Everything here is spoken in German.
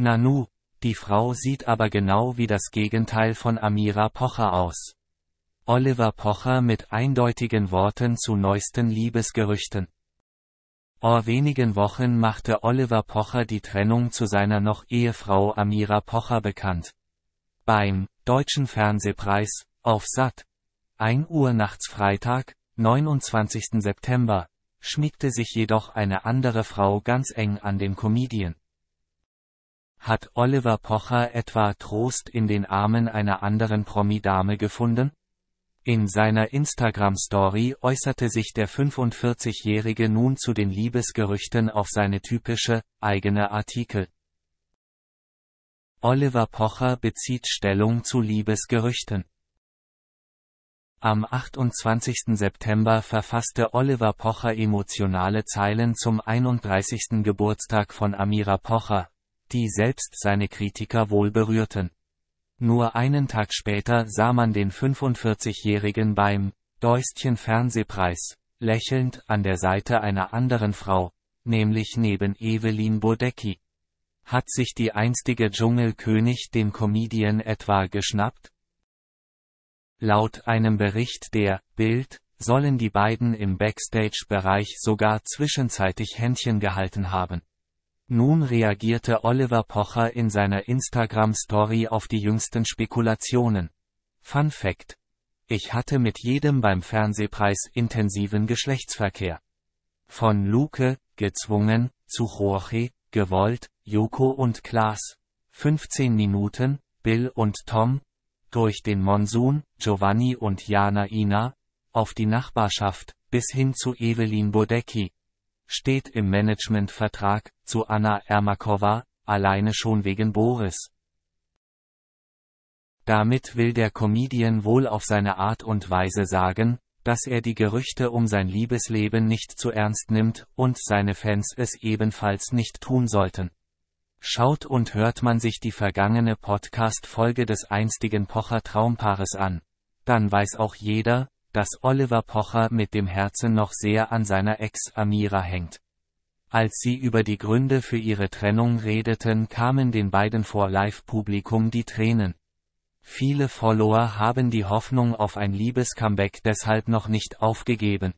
Nanu. Die Frau sieht aber genau wie das Gegenteil von Amira Pocher aus. Oliver Pocher mit eindeutigen Worten zu neuesten Liebesgerüchten. Vor wenigen Wochen machte Oliver Pocher die Trennung zu seiner noch Ehefrau Amira Pocher bekannt. Beim Deutschen Fernsehpreis auf Sat. 1 Uhr nachts Freitag, 29. September, schmiegte sich jedoch eine andere Frau ganz eng an den Comedian. Hat Oliver Pocher etwa Trost in den Armen einer anderen Promi-Dame gefunden? In seiner Instagram-Story äußerte sich der 45-Jährige nun zu den Liebesgerüchten auf seine typische, eigene Artikel. Oliver Pocher bezieht Stellung zu Liebesgerüchten. Am 28. September verfasste Oliver Pocher emotionale Zeilen zum 31. Geburtstag von Amira Pocher, die selbst seine Kritiker wohl berührten. Nur einen Tag später sah man den 45-Jährigen beim Deustchen Fernsehpreis lächelnd an der Seite einer anderen Frau, nämlich neben Evelyn Bodecki. Hat sich die einstige Dschungelkönig den Comedian etwa geschnappt? Laut einem Bericht der Bild sollen die beiden im Backstage-Bereich sogar zwischenzeitig Händchen gehalten haben. Nun reagierte Oliver Pocher in seiner Instagram-Story auf die jüngsten Spekulationen. Fun Fact. Ich hatte mit jedem beim Fernsehpreis intensiven Geschlechtsverkehr. Von Luke, gezwungen, zu Jorge, gewollt, Joko und Klaas. 15 Minuten, Bill und Tom. Durch den Monsun, Giovanni und Jana Ina. Auf die Nachbarschaft, bis hin zu Evelyn Bodecki steht im Managementvertrag, zu Anna Ermakova, alleine schon wegen Boris. Damit will der Comedian wohl auf seine Art und Weise sagen, dass er die Gerüchte um sein Liebesleben nicht zu ernst nimmt und seine Fans es ebenfalls nicht tun sollten. Schaut und hört man sich die vergangene Podcast-Folge des einstigen Pocher Traumpaares an. Dann weiß auch jeder, dass Oliver Pocher mit dem Herzen noch sehr an seiner Ex Amira hängt. Als sie über die Gründe für ihre Trennung redeten, kamen den beiden vor Live-Publikum die Tränen. Viele Follower haben die Hoffnung auf ein Liebescomeback deshalb noch nicht aufgegeben.